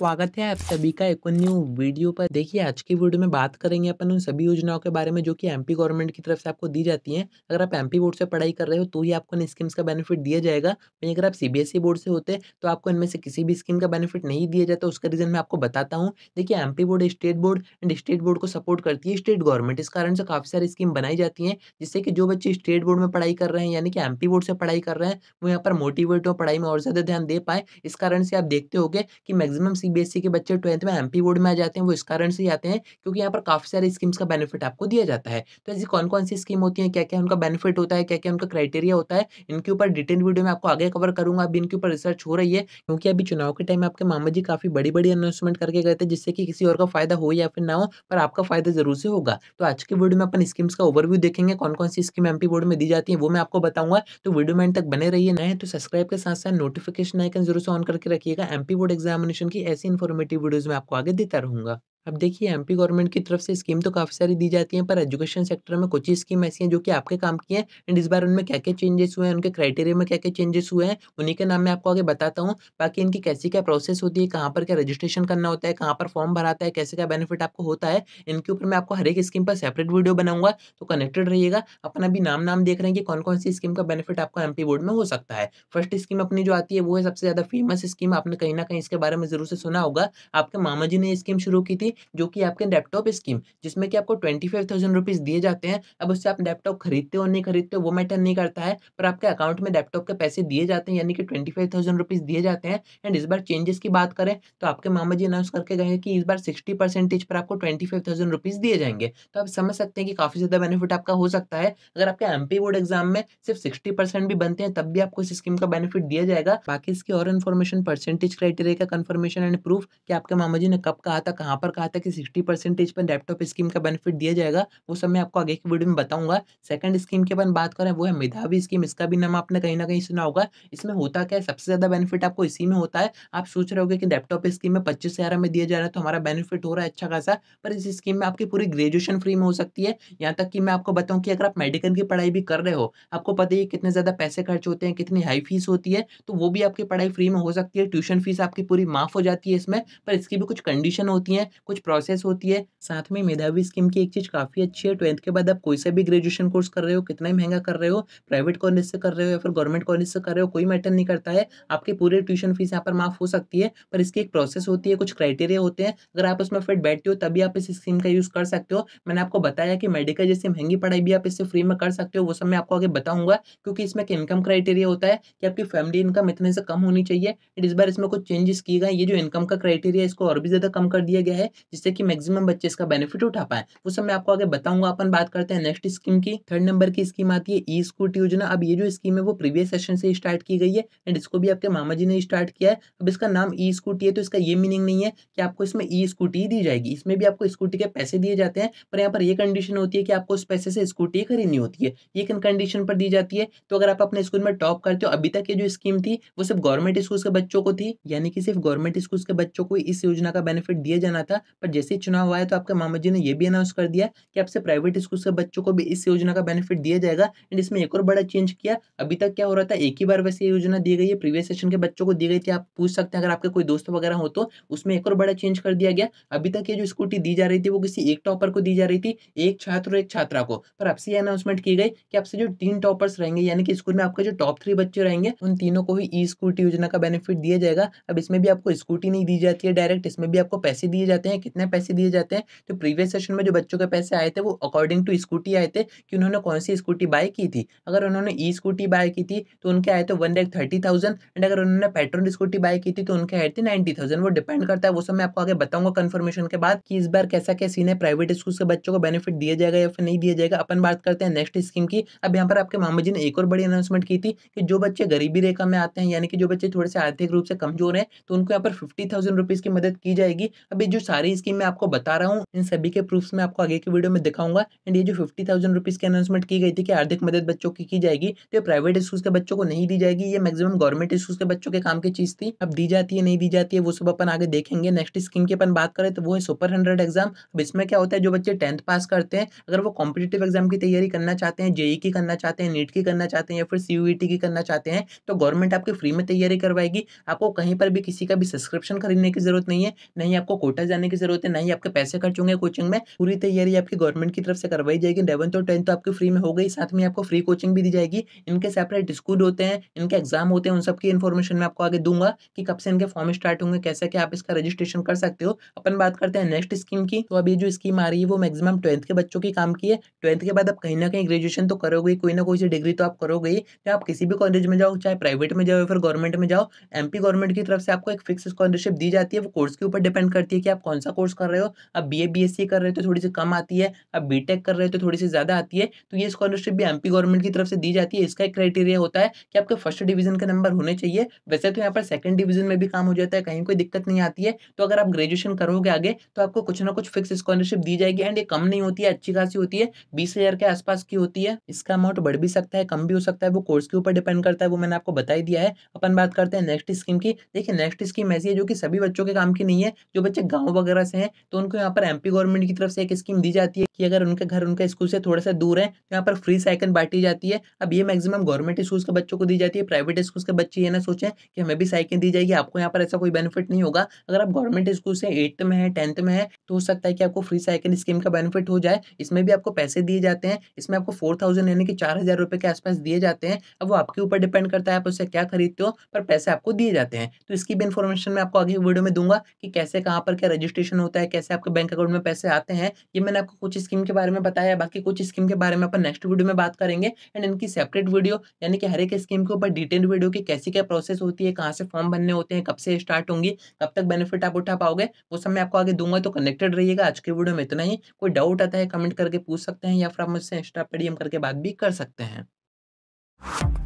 स्वागत है आप सभी का एक न्यू वीडियो पर देखिए आज की वीडियो में बात करेंगे अपन उन सभी योजनाओं के बारे में जो कि एमपी गवर्नमेंट की तरफ से आपको दी जाती हैं अगर आप एमपी बोर्ड से पढ़ाई कर रहे हो तो ही आपको इन स्कीम्स का बेनिफिट दिया जाएगा वहीं अगर आप सीबीएसई बोर्ड e से होते तो आपको इनमें से किसी भी स्कीम का बेनिफिट नहीं दिया जाता उसका रीज़न मैं आपको बताता हूँ देखिए M board state board and state board को सपोर्ट करती है स्टेट गवर्नमेंट इस कारण से काफ़ी सारी स्कीम बनाई जाती है जिससे कि जो बच्चे स्टेट बोर्ड में पढ़ाई कर रहे हैं यानी कि एम बोर्ड से पढ़ाई कर रहे हैं वो यहाँ पर मोटिवेट हो पढ़ाई में और ज़्यादा ध्यान दे पाए इस कारण से आप देखते हो कि मैक्सिमम सीबीएसई e के बच्चे ट्वेल्थ में एमपी बोर्ड में आ जाते हैं वो इस कारण से आते हैं क्योंकि यहाँ पर काफ़ी सारी स्कीम्स का बेनिफिट आपको दिया जाता है तो ऐसी कौन कौन सी स्कीम होती है क्या क्या उनका बेनिफिट होता है क्या क्या उनका क्राइटेरिया होता है इनके ऊपर डिटेल वीडियो में आपको आगे कवर करूंगा अभी इनके ऊपर रिसर्च हो रही है क्योंकि अभी चुनाव के टाइम आपके मामा जी काफ़ी बड़ी बड़ी अनाउंसमेंट करके गए थे जिससे कि किसी और का फायदा हो या फिर ना हो पर आपका फायदा जरूर से होगा तो आज के वीडियो में अपन स्कीम्स का ओवरव्यू देखेंगे कौन कौन सी स्कीम एमपी बोर्ड में दी जाती है वो मैं आपको बताऊंगा तो वीडियो में तक बने रहिए नए तो सब्सक्राइब के साथ साथ नोटिफिकेशन आइकन जरूर से ऑन करके रखिएगा एमपी बोर्ड एग्जामिनेशन की ऐसी इन्फॉर्मेटिव वीडियोज मैं आपको आगे देता रहूंगा अब देखिए एमपी गवर्नमेंट की तरफ से स्कीम तो काफ़ी सारी दी जाती हैं पर एजुकेशन सेक्टर में कुछ ही स्कीम ऐसी हैं जो कि आपके काम की हैं एंड इस बार उनमें क्या क्या चेंजेस हुए हैं उनके क्राइटेरिया में क्या क्या चेंजेस हुए हैं उन्हीं के नाम मैं आपको आगे बताता हूँ बाकी इनकी कैसी क्या प्रोसेस होती है कहाँ पर क्या रजिस्ट्रेशन करना होता है कहाँ पर फॉर्म भराता है कैसे क्या बेनिफिट आपको होता है इनके ऊपर मैं आपको हर एक स्कीम पर सेपरेट वीडियो बनाऊंगा तो कनेक्टेड रहिएगा अपन अभी नाम नाम देख रहे हैं कि कौन कौन सी स्कीम का बेनिफिट आपको एम बोर्ड में हो सकता है फर्स्ट स्कीम अपनी जो आती है वो है सबसे ज़्यादा फेमस स्कीम आपने कहीं ना कहीं इसके बारे में जरूर से सुना होगा आपके मामा जी ने स्कीम शुरू की थी जो कि आपके लैपटॉप स्कीम जिसमें कि आपको ट्वेंटी फाइव थाउजेंड रुपीज़ दिए जाते हैं अब उससे आप लैपटॉप खरीदते हो नहीं खरीदते हो वो मैटर नहीं करता है पर आपके अकाउंट में लैपटॉप के पैसे दिए जाते हैं यानी कि ट्वेंटी फाइव थाउजेंड रुपीज़ दिए जाते हैं एंड इस बार चेंजेस की बात करें तो आपके मामा जी अनाउंस करके गए कि इस बार सिक्सटी परसेंटेज पर आपको ट्वेंटी फाइव थाउजेंड रुपीज़ दिए जाएंगे तो आप समझ सकते हैं कि काफ़ी ज़्यादा बेनिफिट आपका हो सकता है अगर आपके एम बोर्ड एग्जाम में सिर्फ सिक्सटी परसेंट भी बनते हैं तब भी आपको इस स्कीम का बेनिफिट दिया जाएगा बाकी इसकी और इन्फॉर्मेशन परसेंटेज क्राइटेरिया का कन्फर्मेशन एंड प्रूफ कि आपके मामा जी ने कब कहा था कहाँ पर कहा कहा था कि सिक्सटी परसेंटेज पर लैपटॉप स्कीम का बेनिफिट दिया जाएगा वो सब मैं आपको आगे की वीडियो में बताऊंगा सेकंड स्कीम के अपन बात करें वो है मेधावी स्कीम इसका भी नाम आपने कहीं ना कहीं सुना होगा इसमें होता क्या है सबसे ज़्यादा बेनिफिट आपको इसी में होता है आप सोच रहे हो कि लैपटॉप स्कीम में पच्चीस हज़ार में दिया जा रहा है तो हमारा बेनिफिट हो रहा है अच्छा खासा पर इस स्कीम में आपकी पूरी ग्रेजुएशन फ्री में हो सकती है यहाँ तक कि मैं आपको बताऊँ कि अगर आप मेडिकल की पढ़ाई भी कर रहे हो आपको पता ही कितने ज़्यादा पैसे खर्च होते हैं कितनी हाई फीस होती है तो वो भी आपकी पढ़ाई फ्री में हो सकती है ट्यूशन फीस आपकी पूरी माफ़ हो जाती है इसमें पर इसकी भी कुछ कंडीशन होती हैं कुछ प्रोसेस होती है साथ में मेधावी स्कीम की एक चीज़ काफ़ी अच्छी है ट्वेल्थ के बाद आप कोई से भी ग्रेजुएशन कोर्स कर रहे हो कितना ही महंगा कर रहे हो प्राइवेट कॉलेज से कर रहे हो या फिर गवर्नमेंट कॉलेज से कर रहे हो कोई मैटर नहीं करता है आपकी पूरी ट्यूशन फीस यहाँ पर माफ हो सकती है पर इसकी एक प्रोसेस होती है कुछ क्राइटेरिया होते हैं अगर आप उसमें फिट बैठते हो तभी आप इस स्कीम का यूज़ कर सकते हो मैंने आपको बताया कि मेडिकल जैसी महंगी पढ़ाई भी आप इससे फ्री में कर सकते हो वो सब मैं आपको आगे बताऊँगा क्योंकि इसमें एक इनकम क्राइटेरिया होता है कि आपकी फैमिली इनकम इतने से कम होनी चाहिए इस बार इसमें कुछ चेंजेस किए गए ये जो इनकम का क्राइटेरिया इसको और भी ज़्यादा कम कर दिया गया है जिससे कि मैक्सिमम बच्चे इसका बेनिफिट उठा पाए वो सब मैं आपको आगे बताऊंगा अपन बात करते हैं नेक्स्ट स्कीम की थर्ड नंबर की स्कीम आती है ई स्कूटी योजना अब ये जो स्कीम है वो प्रीवियस सेशन से स्टार्ट की गई है एंड इसको भी आपके मामा जी ने स्टार्ट किया है अब इसका नाम ई स्कूटी है तो इसका ये मीनिंग नहीं है कि आपको इसमें ई स्कूटी ही दी जाएगी इसमें भी आपको स्कूटी के पैसे दिए जाते हैं पर यहाँ पर यह कंडीशन होती है कि आपको उस पैसे से स्कूटी खरीदनी होती है ये किन कंडीशन पर दी जाती है तो अगर आप अपने स्कूल में टॉप करते हो अभी तक ये जो स्कीम थी वो सिर्फ गवर्नमेंट स्कूल के बच्चों को थी यानी कि सिर्फ गवर्नमेंट स्कूल के बच्चों को इस योजना का बेनिफिट दिया जाना था पर जैसे ही चुनाव आया तो आपके मामा जी ने यह भी अनाउंस कर दिया कि आपसे प्राइवेट स्कूल से बच्चों को भी इस योजना का बेनिफिट दिया जाएगा एंड इसमें एक और बड़ा चेंज किया अभी तक क्या हो रहा था एक ही बार वैसे ये योजना दी गई है प्रीवियस सेशन के बच्चों को दी गई थी आप पूछ सकते हैं अगर आपके कोई दोस्त वगैरह हो तो उसमें एक और बड़ा चेंज कर दिया गया अभी तक ये जो स्कूटी दी जा रही थी वो किसी एक टॉपर को दी जा रही थी एक छात्र और एक छात्रा को पर आपसे ये अनाउंसमेंट की गई कि आपसे जो तीन टॉपर्स रहेंगे यानी कि स्कूल में आपके जो टॉप थ्री बच्चे रहेंगे उन तीनों को ही ई स्कूटी योजना का बेनिफिट दिया जाएगा अब इसमें भी आपको स्कूटी नहीं दी जाती है डायरेक्ट इसमें भी आपको पैसे दिए जाते हैं हैं कितने पैसे दिए जाते हैं तो प्रीवियस सेशन में जो बच्चों के पैसे आए थे वो अकॉर्डिंग टू स्कूटी आए थे कि उन्होंने कौन सी स्कूटी बाय की थी अगर उन्होंने ई स्कूटी बाय की थी तो उनके आए थे वन लैख थर्टी एंड अगर उन्होंने पेट्रोल स्कूटी बाय की थी तो उनके आए थे नाइन्टी वो डिपेंड करता है वो सब मैं आपको आगे बताऊंगा कन्फर्मेशन के बाद कि इस बार कैसा क्या सीन है प्राइवेट स्कूल के बच्चों को बेनिफिट दिया जाएगा या फिर नहीं दिया जाएगा अपन बात करते हैं नेक्स्ट स्कीम की अब यहाँ पर आपके मामा जी ने एक और बड़ी अनाउंसमेंट की थी कि जो बच्चे गरीबी रेखा में आते हैं यानी कि जो बच्चे थोड़े से आर्थिक रूप से कमजोर हैं तो उनको यहाँ पर फिफ्टी थाउजेंड रुपीज़ की मदद की जाएगी अब ये जो सारे सारी स्कीम मैं आपको बता रहा हूँ इन सभी के प्रूफ्स मैं आपको आगे की वीडियो में दिखाऊंगा एंड ये जो फिफ्टी थाउजेंड रुपीज़ की अनाउंसमेंट की गई थी कि आर्थिक मदद बच्चों की की जाएगी तो ये प्राइवेट स्कूल के बच्चों को नहीं दी जाएगी ये मैक्सिमम गवर्नमेंट स्कूल के बच्चों के काम की चीज़ थी अब दी जाती है नहीं दी जाती है वो सब अपन आगे देखेंगे नेक्स्ट स्कीम की अपन बात करें तो वो है सुपर हंड्रेड एग्जाम अब इसमें क्या होता है जो बच्चे टेंथ पास करते हैं अगर वो कॉम्पिटेटिव एग्जाम की तैयारी करना चाहते हैं जेई e की करना चाहते हैं नीट की करना चाहते हैं या फिर सी e की करना चाहते हैं तो गवर्नमेंट आपकी फ्री में तैयारी करवाएगी आपको कहीं पर भी किसी का भी सब्सक्रिप्शन खरीदने की जरूरत नहीं है नहीं आपको कोटा जाने की की जरूरत है ना ही आपके पैसे खर्च होंगे कोचिंग में पूरी तैयारी आपकी गवर्नमेंट की तरफ से करवाई जाएगी इलेवंथ और टेंथ तो आपकी फ्री में हो गई साथ में आपको फ्री कोचिंग भी दी जाएगी इनके सेपरेट स्कूल होते हैं इनके एग्जाम होते हैं उन सबकी इन्फॉर्मेशन मैं आपको आगे दूंगा कि कब से इनके फॉर्म स्टार्ट होंगे कैसे क्या आप इसका रजिस्ट्रेशन कर सकते हो अपन बात करते हैं नेक्स्ट स्कीम की तो अभी जो स्कीम आ रही है वो मैक्सिमम ट्वेल्थ के बच्चों की काम की है ट्वेल्थ के बाद आप कहीं ना कहीं ग्रेजुएशन तो करोगे कोई ना कोई डिग्री तो आप करोगे ही चाहे आप किसी भी कॉलेज में जाओ चाहे प्राइवेट में जाओ या फिर गवर्नमेंट में जाओ एमपी गवर्नमेंट की तरफ से आपको एक फिक्स स्कॉलरशिप दी जाती है वो कोर्स के ऊपर डिपेंड करती है कि आप कौन सा सा कोर्स कर रहे हो अब B A B S C कर रहे हो तो थोड़ी सी कम आती है अब बी टेक कर रहे हो तो थोड़ी सी ज़्यादा आती है तो ये स्कॉलरशिप भी एमपी गवर्नमेंट की तरफ से दी जाती है इसका एक क्राइटेरिया होता है कि आपके फर्स्ट डिवीजन के नंबर होने चाहिए वैसे तो यहाँ पर सेकंड डिवीजन में भी काम हो जाता है कहीं कोई दिक्कत नहीं आती है तो अगर आप ग्रेजुएशन करोगे आगे तो आपको कुछ ना कुछ फिक्स स्कॉलरशिप दी जाएगी एंड ये कम नहीं होती है अच्छी खासी होती है बीस हज़ार के आसपास की होती है इसका अमाउंट बढ़ भी सकता है कम भी हो सकता है वो कोर्स के ऊपर डिपेंड करता है वो मैंने आपको बताई दिया है अपन बात करते हैं नेक्स्ट स्कीम की देखिए नेक्स्ट स्कीम ऐसी है जो कि सभी बच्चों के काम की नहीं है जो बच्चे गाँव वगैरह तरह से हैं तो उनको यहाँ पर एम गवर्नमेंट की तरफ से एक स्कीम दी जाती है कि अगर उनके घर उनका स्कूल से थोड़ा सा दूर है तो यहाँ पर फ्री साइकिल बांटी जाती है अब ये मैक्सिमम गवर्नमेंट स्कूल के बच्चों को दी जाती है प्राइवेट स्कूल के बच्चे ये ना सोचें कि हमें भी साइकिल दी जाएगी आपको यहाँ पर ऐसा कोई बेनिफिट नहीं होगा अगर आप गवर्नमेंट स्कूल से एट्थ में है टेंथ में है तो हो सकता है कि आपको फ्री साइकिल स्कीम का बेनिफिट हो जाए इसमें भी आपको पैसे दिए जाते हैं इसमें आपको फोर यानी कि चार के आसपास दिए जाते हैं अब वो आपके ऊपर डिपेंड करता है आप उससे क्या खरीदते हो पर पैसे आपको दिए जाते हैं तो इसकी भी इन्फॉर्मेशन मैं आपको आगे वीडियो में दूंगा कि कैसे कहाँ पर क्या रजिस्ट्रेशन वेरिफिकेशन होता है कैसे आपके बैंक अकाउंट में पैसे आते हैं ये मैंने आपको कुछ स्कीम के बारे में बताया बाकी कुछ स्कीम के बारे में अपन नेक्स्ट वीडियो में बात करेंगे एंड इनकी सेपरेट वीडियो यानी कि हर एक स्कीम के ऊपर डिटेल वीडियो की कैसी क्या प्रोसेस होती है कहाँ से फॉर्म भरने होते हैं कब से स्टार्ट होंगी कब तक बेनिफिट आप उठा पाओगे वो सब मैं आपको आगे दूंगा तो कनेक्टेड रहिएगा आज के वीडियो में इतना ही कोई डाउट आता है कमेंट करके पूछ सकते हैं या फिर आप मुझसे इंस्टा पे करके बात भी कर सकते हैं